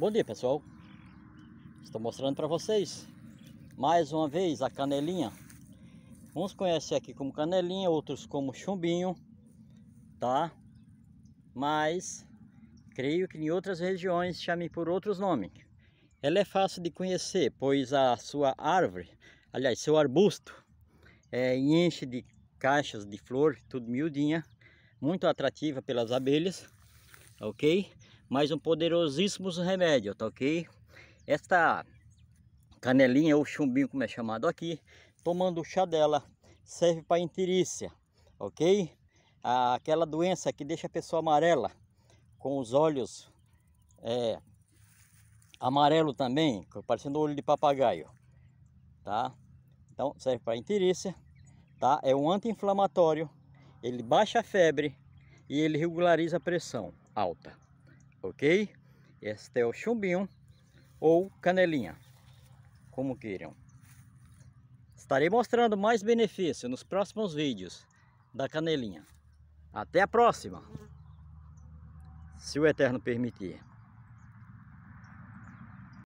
Bom dia pessoal, estou mostrando para vocês mais uma vez a canelinha. Uns conhecem aqui como canelinha, outros como chumbinho, tá? Mas creio que em outras regiões chamem por outros nomes. Ela é fácil de conhecer, pois a sua árvore, aliás, seu arbusto, é, enche de caixas de flor, tudo miudinha, muito atrativa pelas abelhas, ok? mais um poderosíssimo remédio, tá ok? Esta canelinha ou chumbinho, como é chamado aqui, tomando o chá dela, serve para interícia, ok? Aquela doença que deixa a pessoa amarela, com os olhos é, amarelo também, parecendo olho de papagaio, tá? Então serve para interícia, tá? É um anti-inflamatório, ele baixa a febre e ele regulariza a pressão alta ok? Este é o chumbinho ou canelinha, como queiram. Estarei mostrando mais benefícios nos próximos vídeos da canelinha. Até a próxima, se o Eterno permitir.